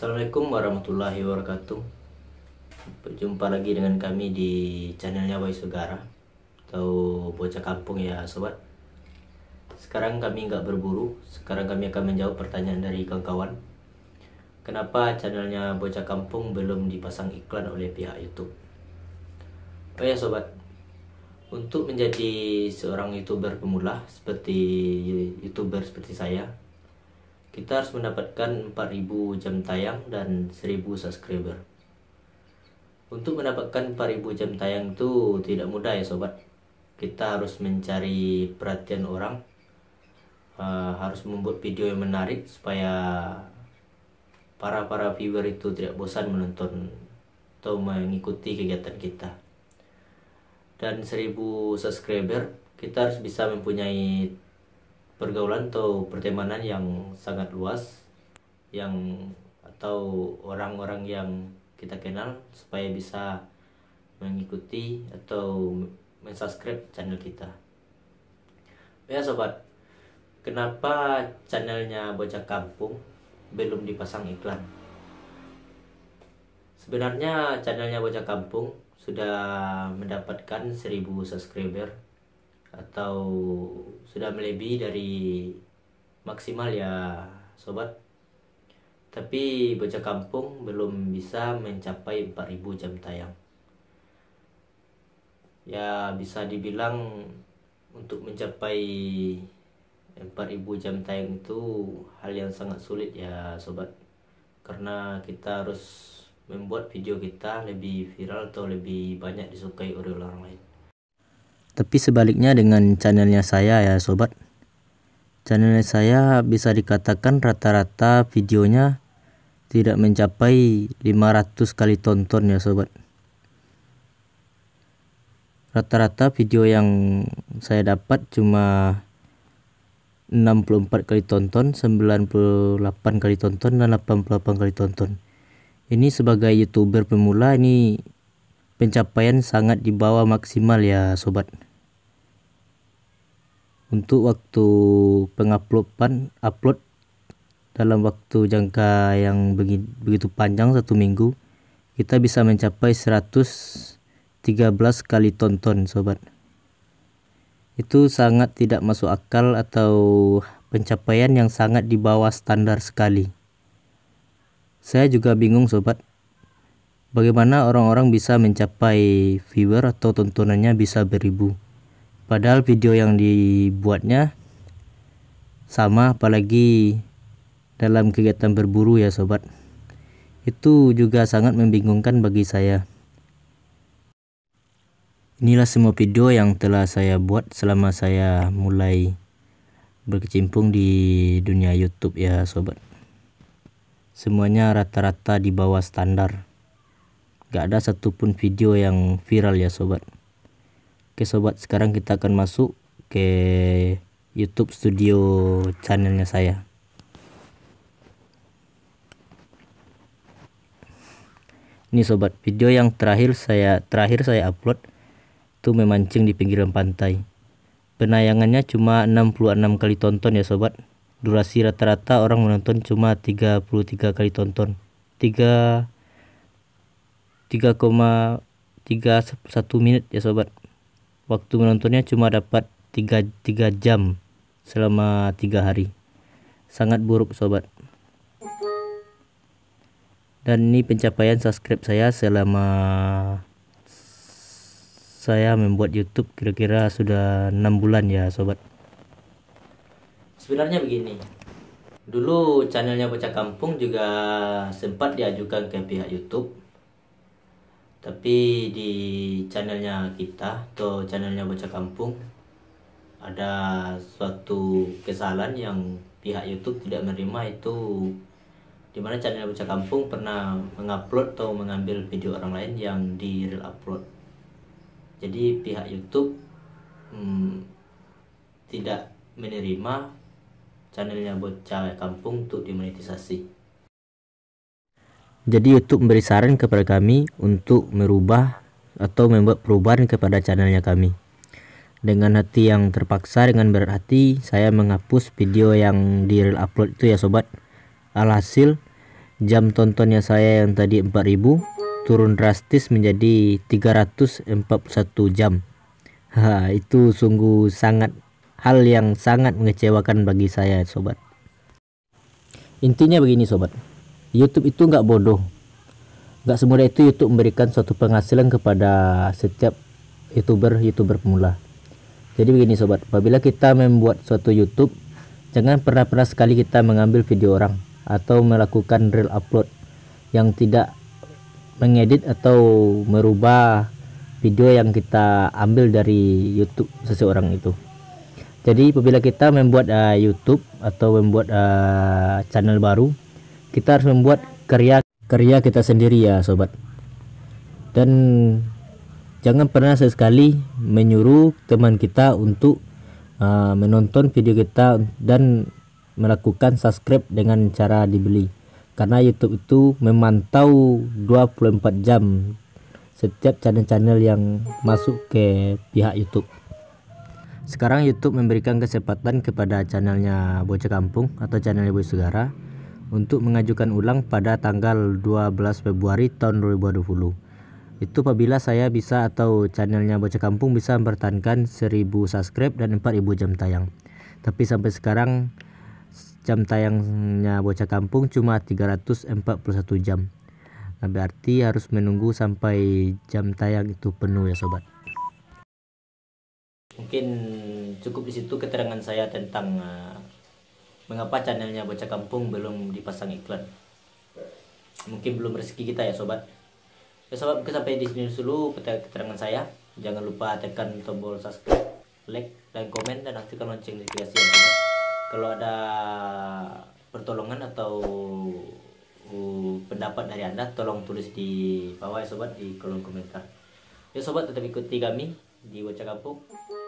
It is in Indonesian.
Assalamualaikum warahmatullahi wabarakatuh Berjumpa lagi dengan kami di channelnya Wai Sugara Atau Bocah Kampung ya sobat Sekarang kami nggak berburu Sekarang kami akan menjawab pertanyaan dari kawan-kawan Kenapa channelnya Bocah Kampung belum dipasang iklan oleh pihak Youtube Oh ya sobat untuk menjadi seorang youtuber pemula seperti youtuber seperti saya kita harus mendapatkan 4000 jam tayang dan 1000 subscriber untuk mendapatkan 4000 jam tayang itu tidak mudah ya sobat kita harus mencari perhatian orang uh, harus membuat video yang menarik supaya para para viewer itu tidak bosan menonton atau mengikuti kegiatan kita dan 1000 subscriber kita harus bisa mempunyai pergaulan atau pertemanan yang sangat luas yang atau orang-orang yang kita kenal supaya bisa mengikuti atau mensubscribe channel kita. Ya sobat, kenapa channelnya Bocah Kampung belum dipasang iklan? Sebenarnya channelnya Bocah Kampung sudah mendapatkan 1000 subscriber atau sudah melebihi dari maksimal ya sobat tapi bocah kampung belum bisa mencapai 4000 jam tayang ya bisa dibilang untuk mencapai 4000 jam tayang itu hal yang sangat sulit ya sobat karena kita harus membuat video kita lebih viral atau lebih banyak disukai oleh orang lain tapi sebaliknya dengan channelnya saya ya sobat. Channel saya bisa dikatakan rata-rata videonya tidak mencapai 500 kali tonton ya sobat. Rata-rata video yang saya dapat cuma 64 kali tonton, 98 kali tonton dan 88 kali tonton. Ini sebagai YouTuber pemula ini pencapaian sangat di bawah maksimal ya sobat untuk waktu penguploadan upload dalam waktu jangka yang begitu panjang satu minggu kita bisa mencapai 113 kali tonton sobat itu sangat tidak masuk akal atau pencapaian yang sangat di bawah standar sekali saya juga bingung sobat bagaimana orang-orang bisa mencapai viewer atau tontonannya bisa beribu padahal video yang dibuatnya sama apalagi dalam kegiatan berburu ya sobat itu juga sangat membingungkan bagi saya inilah semua video yang telah saya buat selama saya mulai berkecimpung di dunia YouTube ya sobat semuanya rata-rata di bawah standar gak ada satupun video yang viral ya sobat Oke sobat sekarang kita akan masuk ke YouTube Studio channelnya saya ini sobat video yang terakhir saya terakhir saya upload itu memancing di pinggiran pantai penayangannya cuma 66 kali tonton ya sobat durasi rata-rata orang menonton cuma 33 kali tonton 3 3,31 menit ya sobat waktu menontonnya cuma dapat 3, 3 jam selama 3 hari sangat buruk sobat dan ini pencapaian subscribe saya selama saya membuat YouTube kira-kira sudah 6 bulan ya sobat sebenarnya begini dulu channelnya bocah kampung juga sempat diajukan ke pihak YouTube tapi di channelnya kita atau channelnya Bocah Kampung ada suatu kesalahan yang pihak YouTube tidak menerima itu di mana channelnya Bocah Kampung pernah mengupload atau mengambil video orang lain yang di real upload jadi pihak YouTube hmm, tidak menerima channelnya Bocah Kampung untuk dimonetisasi. Jadi YouTube memberi saran kepada kami untuk merubah atau membuat perubahan kepada channelnya kami. Dengan hati yang terpaksa dengan berat hati saya menghapus video yang di upload itu ya sobat. Alhasil jam tontonnya saya yang tadi 4000 turun drastis menjadi 341 jam. Ha, itu sungguh sangat hal yang sangat mengecewakan bagi saya sobat. Intinya begini sobat YouTube itu nggak bodoh nggak semudah itu YouTube memberikan suatu penghasilan kepada setiap youtuber youtuber pemula jadi begini sobat apabila kita membuat suatu YouTube jangan pernah-pernah sekali kita mengambil video orang atau melakukan real upload yang tidak mengedit atau merubah video yang kita ambil dari YouTube seseorang itu jadi apabila kita membuat uh, YouTube atau membuat uh, channel baru kita harus membuat karya karya kita sendiri ya sobat dan jangan pernah sesekali menyuruh teman kita untuk uh, menonton video kita dan melakukan subscribe dengan cara dibeli karena YouTube itu memantau 24 jam setiap channel-channel yang masuk ke pihak YouTube sekarang YouTube memberikan kesempatan kepada channelnya Bocah Kampung atau channelnya Bocah Segara untuk mengajukan ulang pada tanggal 12 Februari tahun 2020. Itu apabila saya bisa atau channelnya Bocah Kampung bisa mempertahankan 1000 subscribe dan 4000 jam tayang. Tapi sampai sekarang jam tayangnya Bocah Kampung cuma 341 jam. Nah, berarti harus menunggu sampai jam tayang itu penuh ya sobat. Mungkin cukup di situ keterangan saya tentang eh, mengapa channelnya Bocah Kampung belum dipasang iklan. Mungkin belum rezeki kita ya sobat. Ya sobat mungkin sampai di sini dulu keterangan saya. Jangan lupa tekan tombol subscribe, like, dan komen dan aktifkan lonceng notifikasi ya sobat. Kalau ada pertolongan atau uh, pendapat dari anda tolong tulis di bawah ya sobat di kolom komentar. Ya sobat tetap ikuti kami di Bocah Kampung.